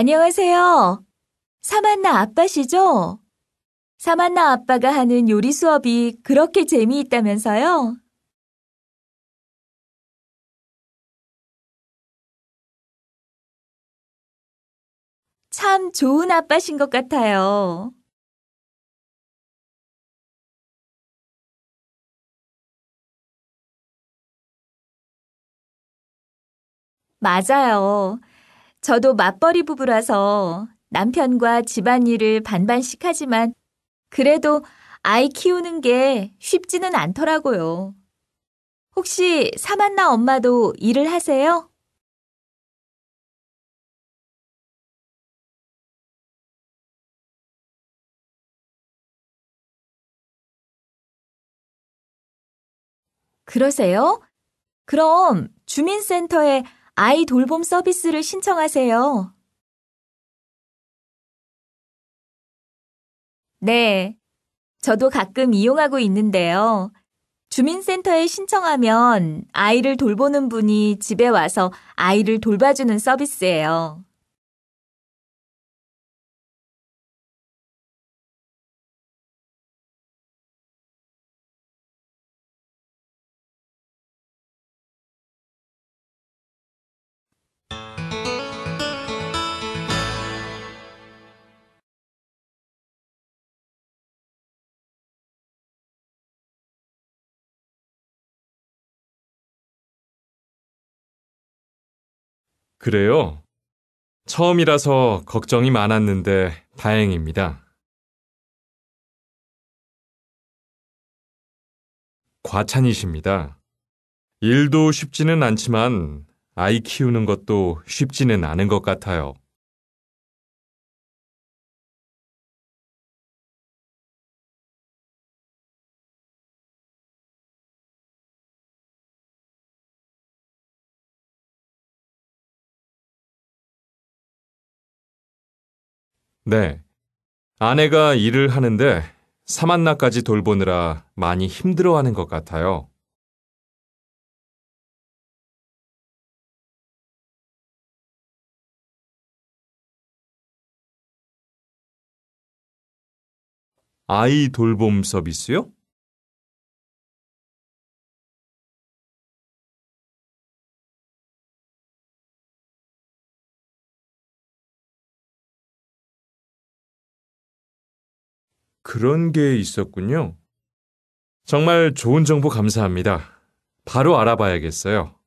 안녕하세요. 사만나 아빠시죠? 사만나 아빠가 하는 요리 수업이 그렇게 재미있다면서요? 참 좋은 아빠신 것 같아요. 맞아요. 저도 맞벌이 부부라서 남편과 집안일을 반반씩 하지만 그래도 아이 키우는 게 쉽지는 않더라고요. 혹시 사만나 엄마도 일을 하세요? 그러세요? 그럼 주민센터에 아이 돌봄 서비스를 신청하세요. 네. 저도 가끔 이용하고 있는데요. 주민센터에 신청하면 아이를 돌보는 분이 집에 와서 아이를 돌봐주는 서비스예요. 그래요? 처음이라서 걱정이 많았는데 다행입니다. 과찬이십니다. 일도 쉽지는 않지만 아이 키우는 것도 쉽지는 않은 것 같아요. 네. 아내가 일을 하는데 사만나까지 돌보느라 많이 힘들어하는 것 같아요. 아이 돌봄 서비스요? 그런 게 있었군요. 정말 좋은 정보 감사합니다. 바로 알아봐야겠어요.